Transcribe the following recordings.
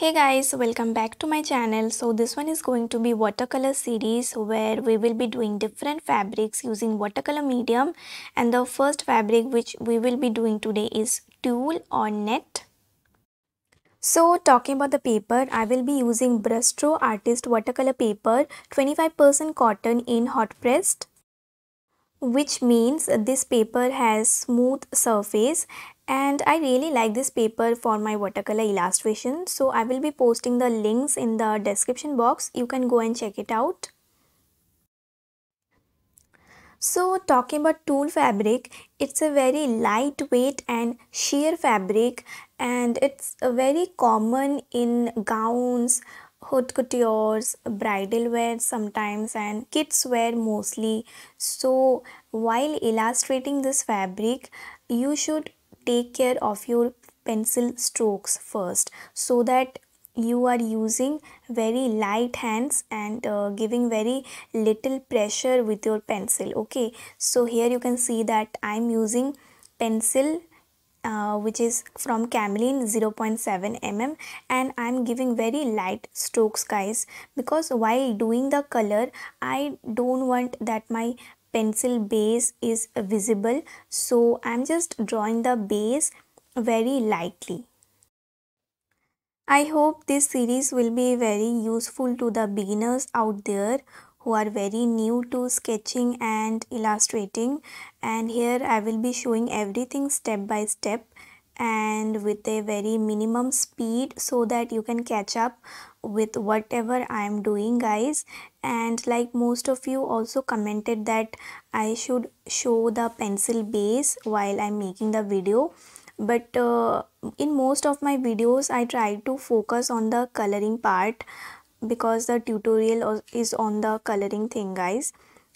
Hey guys, welcome back to my channel. So this one is going to be watercolor series where we will be doing different fabrics using watercolor medium and the first fabric which we will be doing today is tulle or net. So talking about the paper, I will be using Brustro Artist watercolor paper 25% cotton in hot pressed which means this paper has smooth surface and I really like this paper for my watercolor illustration so I will be posting the links in the description box you can go and check it out. So talking about tool fabric, it's a very lightweight and sheer fabric and it's very common in gowns, hood coutures bridal wear sometimes and kids wear mostly so while illustrating this fabric you should take care of your pencil strokes first so that you are using very light hands and uh, giving very little pressure with your pencil okay so here you can see that i'm using pencil uh, which is from Cameline 0.7 mm and I'm giving very light strokes guys because while doing the color I don't want that my pencil base is visible so I'm just drawing the base very lightly. I hope this series will be very useful to the beginners out there who are very new to sketching and illustrating and here I will be showing everything step by step and with a very minimum speed so that you can catch up with whatever I am doing guys and like most of you also commented that I should show the pencil base while I'm making the video but uh, in most of my videos I try to focus on the coloring part because the tutorial is on the coloring thing guys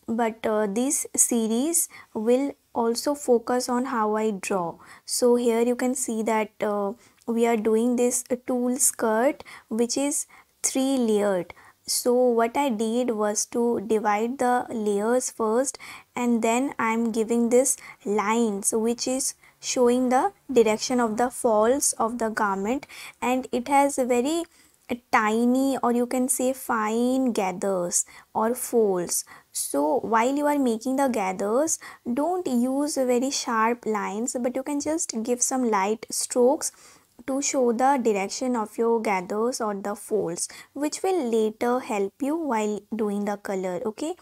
but uh, this series will also focus on how I draw so here you can see that uh, we are doing this tulle skirt which is three layered so what I did was to divide the layers first and then I'm giving this lines which is showing the direction of the falls of the garment and it has a very a tiny or you can say fine gathers or folds so while you are making the gathers don't use very sharp lines but you can just give some light strokes to show the direction of your gathers or the folds which will later help you while doing the color okay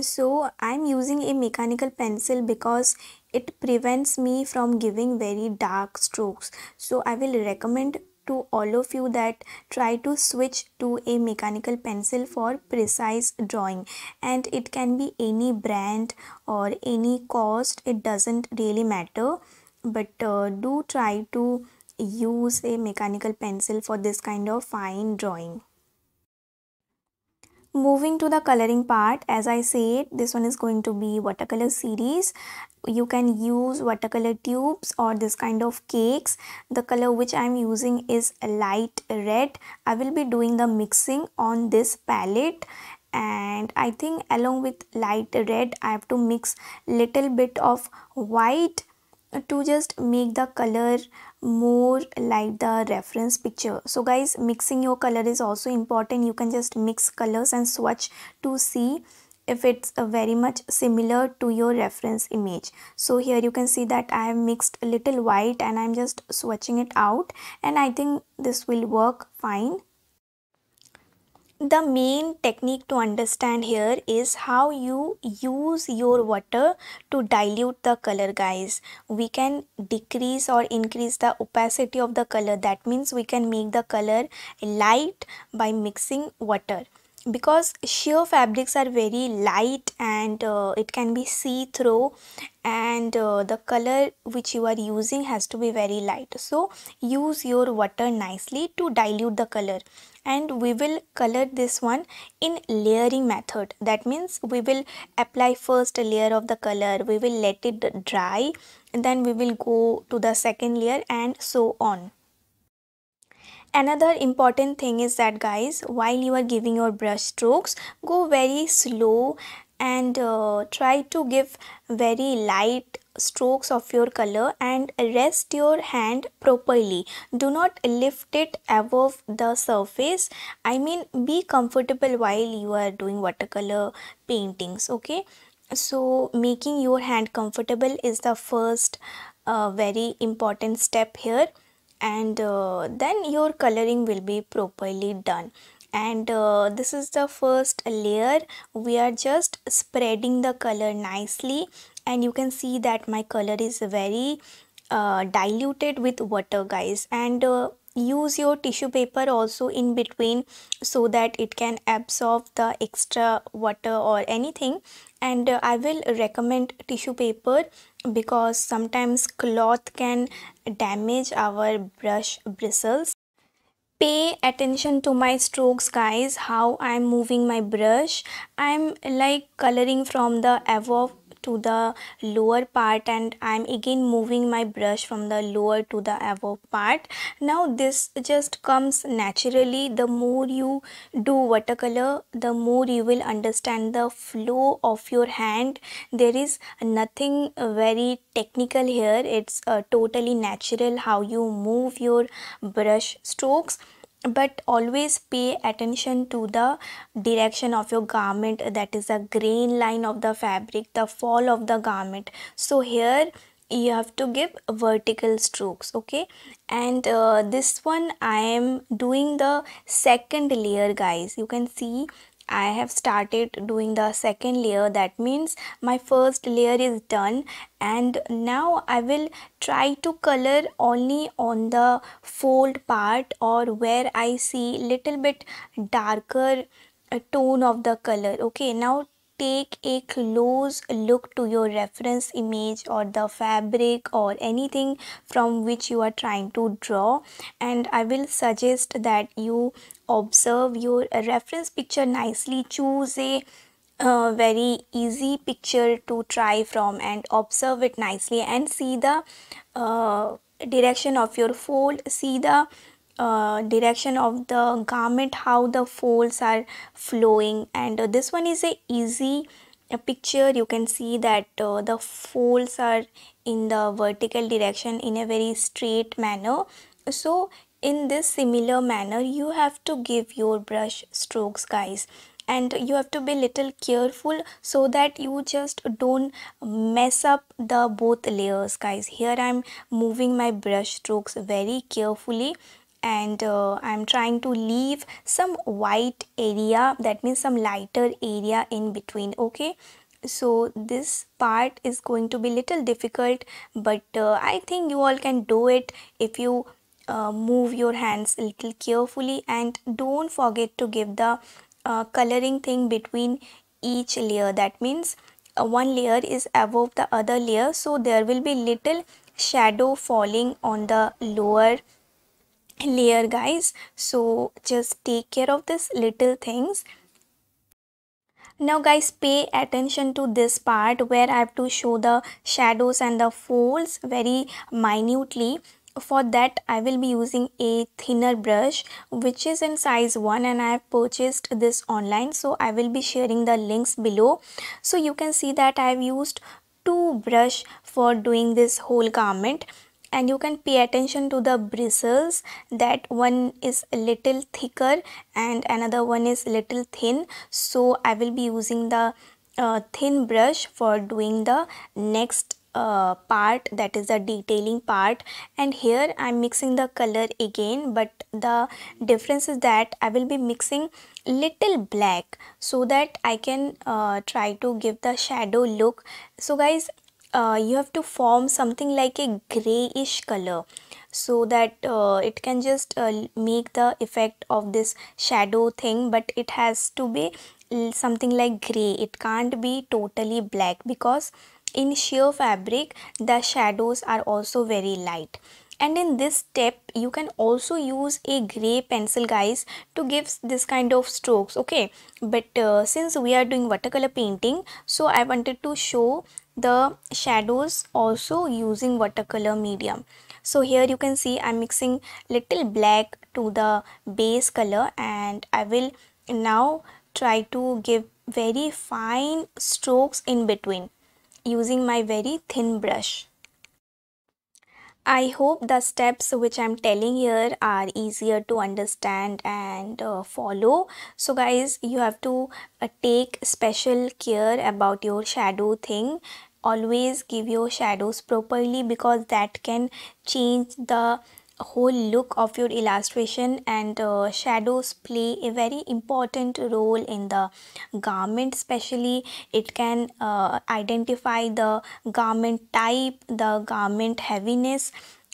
so i'm using a mechanical pencil because it prevents me from giving very dark strokes so i will recommend to all of you that try to switch to a mechanical pencil for precise drawing and it can be any brand or any cost it doesn't really matter but uh, do try to use a mechanical pencil for this kind of fine drawing moving to the coloring part as i said this one is going to be watercolor series you can use watercolor tubes or this kind of cakes the color which i'm using is light red i will be doing the mixing on this palette and i think along with light red i have to mix little bit of white to just make the color more like the reference picture so guys mixing your color is also important you can just mix colors and swatch to see if it's very much similar to your reference image so here you can see that i have mixed a little white and i'm just swatching it out and i think this will work fine the main technique to understand here is how you use your water to dilute the color guys we can decrease or increase the opacity of the color that means we can make the color light by mixing water because sheer fabrics are very light and uh, it can be see through and uh, the color which you are using has to be very light so use your water nicely to dilute the color and we will color this one in layering method that means we will apply first layer of the color we will let it dry then we will go to the second layer and so on another important thing is that guys while you are giving your brush strokes go very slow and uh, try to give very light strokes of your color and rest your hand properly do not lift it above the surface i mean be comfortable while you are doing watercolor paintings okay so making your hand comfortable is the first uh, very important step here and uh, then your coloring will be properly done and uh, this is the first layer we are just spreading the color nicely and you can see that my color is very uh, diluted with water guys and uh, use your tissue paper also in between so that it can absorb the extra water or anything and uh, i will recommend tissue paper because sometimes cloth can damage our brush bristles pay attention to my strokes guys how i'm moving my brush i'm like coloring from the above to the lower part and I'm again moving my brush from the lower to the above part now this just comes naturally the more you do watercolor the more you will understand the flow of your hand there is nothing very technical here it's uh, totally natural how you move your brush strokes but always pay attention to the direction of your garment that is the grain line of the fabric the fall of the garment so here you have to give vertical strokes okay and uh, this one i am doing the second layer guys you can see I have started doing the second layer that means my first layer is done and now I will try to color only on the fold part or where I see little bit darker uh, tone of the color okay now take a close look to your reference image or the fabric or anything from which you are trying to draw and I will suggest that you observe your reference picture nicely choose a uh, very easy picture to try from and observe it nicely and see the uh, direction of your fold see the uh, direction of the garment how the folds are flowing and uh, this one is a easy uh, picture you can see that uh, the folds are in the vertical direction in a very straight manner so in this similar manner you have to give your brush strokes guys and you have to be little careful so that you just don't mess up the both layers guys here i'm moving my brush strokes very carefully and uh, I'm trying to leave some white area that means some lighter area in between okay so this part is going to be little difficult but uh, I think you all can do it if you uh, move your hands a little carefully and don't forget to give the uh, coloring thing between each layer that means uh, one layer is above the other layer so there will be little shadow falling on the lower layer guys so just take care of these little things now guys pay attention to this part where i have to show the shadows and the folds very minutely for that i will be using a thinner brush which is in size 1 and i have purchased this online so i will be sharing the links below so you can see that i have used two brush for doing this whole garment and you can pay attention to the bristles that one is a little thicker and another one is little thin so I will be using the uh, thin brush for doing the next uh, part that is the detailing part and here I'm mixing the color again but the difference is that I will be mixing little black so that I can uh, try to give the shadow look so guys uh, you have to form something like a grayish color so that uh, it can just uh, make the effect of this shadow thing but it has to be something like gray it can't be totally black because in sheer fabric the shadows are also very light and in this step you can also use a gray pencil guys to give this kind of strokes okay but uh, since we are doing watercolor painting so i wanted to show the shadows also using watercolor medium so here you can see i'm mixing little black to the base color and i will now try to give very fine strokes in between using my very thin brush I hope the steps which I'm telling here are easier to understand and uh, follow. So guys, you have to uh, take special care about your shadow thing always give your shadows properly because that can change the whole look of your illustration and uh, shadows play a very important role in the garment especially it can uh, identify the garment type the garment heaviness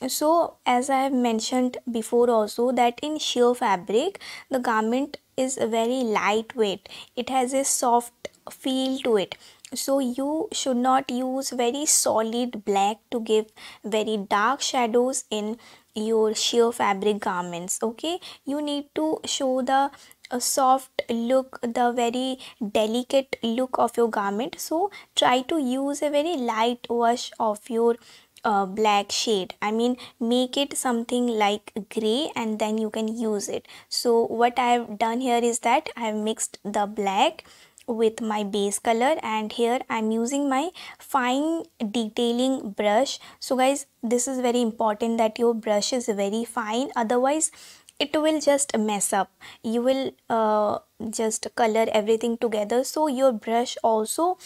so as i have mentioned before also that in sheer fabric the garment is very lightweight it has a soft feel to it so you should not use very solid black to give very dark shadows in your sheer fabric garments okay you need to show the a uh, soft look the very delicate look of your garment so try to use a very light wash of your uh, black shade i mean make it something like gray and then you can use it so what i have done here is that i have mixed the black with my base color and here I'm using my fine detailing brush. So guys, this is very important that your brush is very fine. Otherwise, it will just mess up you will uh, just color everything together so your brush also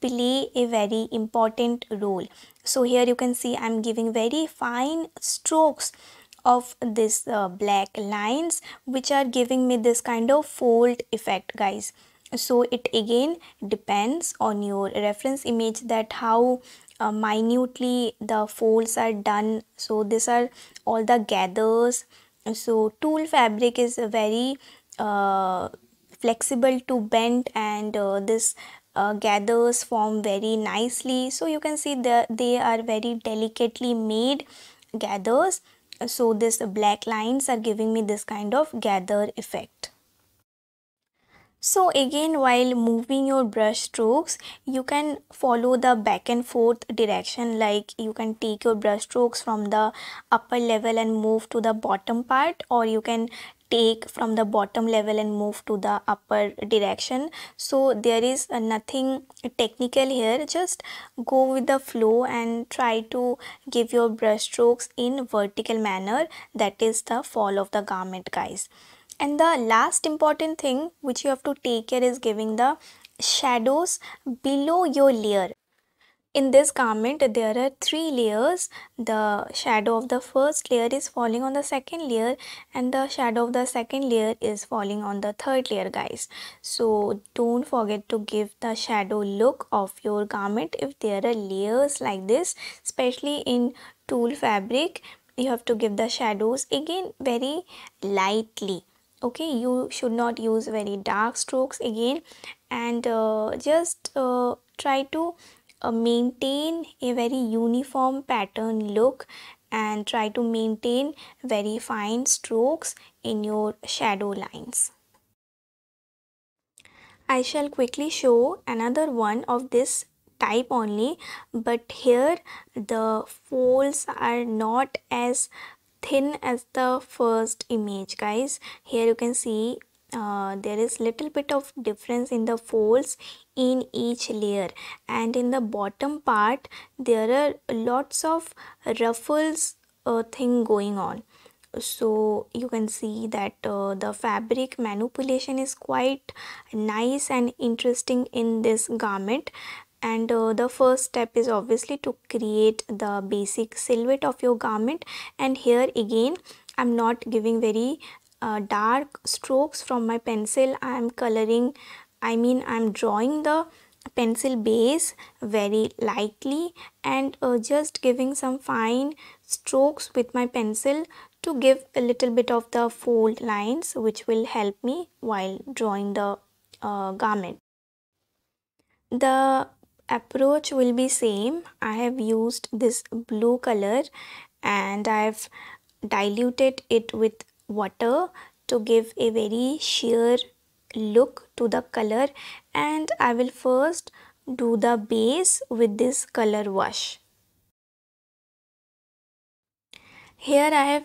play a very important role so here you can see i'm giving very fine strokes of this uh, black lines which are giving me this kind of fold effect guys so it again depends on your reference image that how uh, minutely the folds are done so these are all the gathers so tool fabric is very uh, flexible to bend and uh, this uh, gathers form very nicely so you can see that they are very delicately made gathers so this black lines are giving me this kind of gather effect so again while moving your brush strokes you can follow the back and forth direction like you can take your brush strokes from the upper level and move to the bottom part or you can take from the bottom level and move to the upper direction so there is uh, nothing technical here just go with the flow and try to give your brush strokes in vertical manner that is the fall of the garment guys and the last important thing which you have to take care is giving the shadows below your layer in this garment there are three layers the shadow of the first layer is falling on the second layer and the shadow of the second layer is falling on the third layer guys so don't forget to give the shadow look of your garment if there are layers like this especially in tool fabric you have to give the shadows again very lightly okay you should not use very dark strokes again and uh, just uh, try to uh, maintain a very uniform pattern look and try to maintain very fine strokes in your shadow lines. I shall quickly show another one of this type only but here the folds are not as thin as the first image guys here you can see uh, there is little bit of difference in the folds in each layer and in the bottom part there are lots of ruffles uh, thing going on so you can see that uh, the fabric manipulation is quite nice and interesting in this garment and uh, the first step is obviously to create the basic silhouette of your garment and here again I'm not giving very uh, dark strokes from my pencil I am coloring I mean I'm drawing the pencil base very lightly and uh, just giving some fine strokes with my pencil to give a little bit of the fold lines which will help me while drawing the uh, garment. The approach will be same I have used this blue color and I have diluted it with water to give a very sheer look to the color and I will first do the base with this color wash. Here I have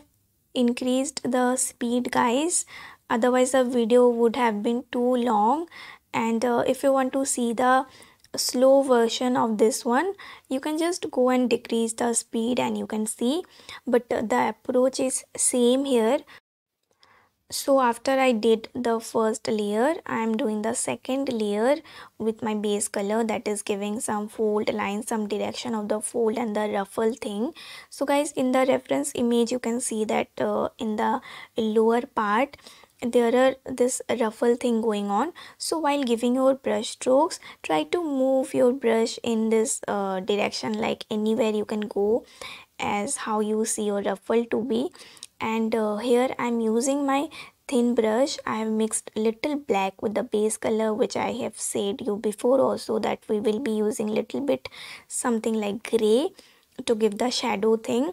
increased the speed guys otherwise the video would have been too long and uh, if you want to see the slow version of this one you can just go and decrease the speed and you can see but the approach is same here so after I did the first layer I am doing the second layer with my base color that is giving some fold line some direction of the fold and the ruffle thing so guys in the reference image you can see that uh, in the lower part there are this ruffle thing going on so while giving your brush strokes try to move your brush in this uh, direction like anywhere you can go as how you see your ruffle to be and uh, here I'm using my thin brush I have mixed little black with the base color which I have said you before also that we will be using little bit something like gray to give the shadow thing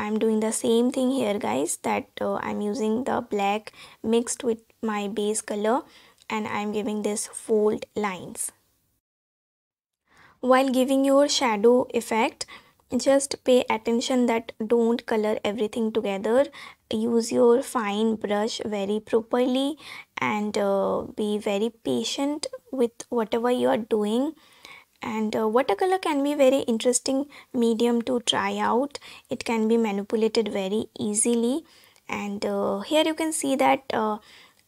I'm doing the same thing here guys that uh, I'm using the black mixed with my base color and I'm giving this fold lines. While giving your shadow effect, just pay attention that don't color everything together. Use your fine brush very properly and uh, be very patient with whatever you are doing and uh, watercolor can be very interesting medium to try out it can be manipulated very easily and uh, here you can see that uh,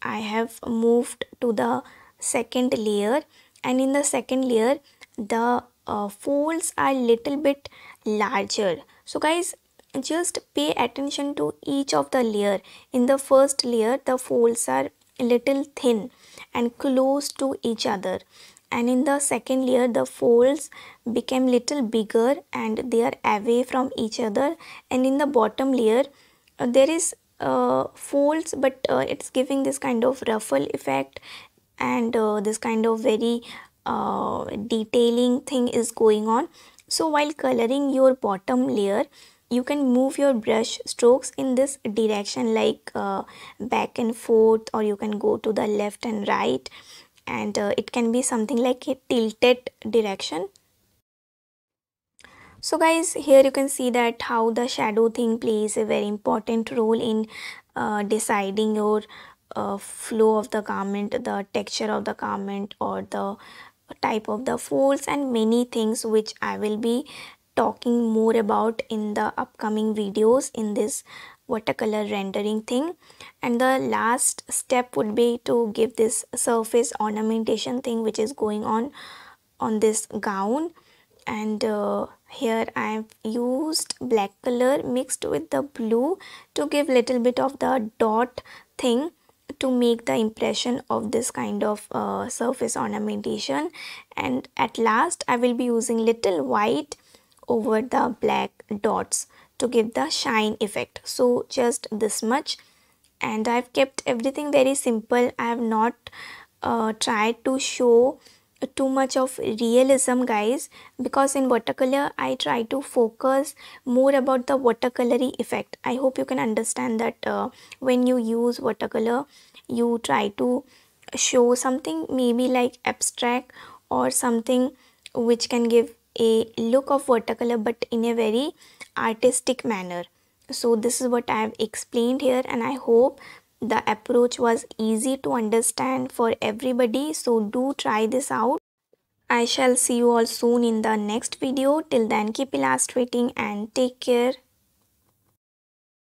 I have moved to the second layer and in the second layer the uh, folds are little bit larger so guys just pay attention to each of the layer in the first layer the folds are little thin and close to each other and in the second layer the folds became little bigger and they are away from each other and in the bottom layer uh, there is uh, folds but uh, it's giving this kind of ruffle effect and uh, this kind of very uh, detailing thing is going on so while coloring your bottom layer you can move your brush strokes in this direction like uh, back and forth or you can go to the left and right and uh, it can be something like a tilted direction so guys here you can see that how the shadow thing plays a very important role in uh, deciding your uh, flow of the garment the texture of the garment or the type of the folds and many things which i will be talking more about in the upcoming videos in this watercolor rendering thing and the last step would be to give this surface ornamentation thing which is going on on this gown and uh, here I have used black color mixed with the blue to give little bit of the dot thing to make the impression of this kind of uh, surface ornamentation and at last I will be using little white over the black dots to give the shine effect so just this much and I've kept everything very simple I have not uh, tried to show too much of realism guys because in watercolor I try to focus more about the watercolory effect I hope you can understand that uh, when you use watercolor you try to show something maybe like abstract or something which can give a look of watercolor but in a very artistic manner so this is what i have explained here and i hope the approach was easy to understand for everybody so do try this out i shall see you all soon in the next video till then keep illustrating and take care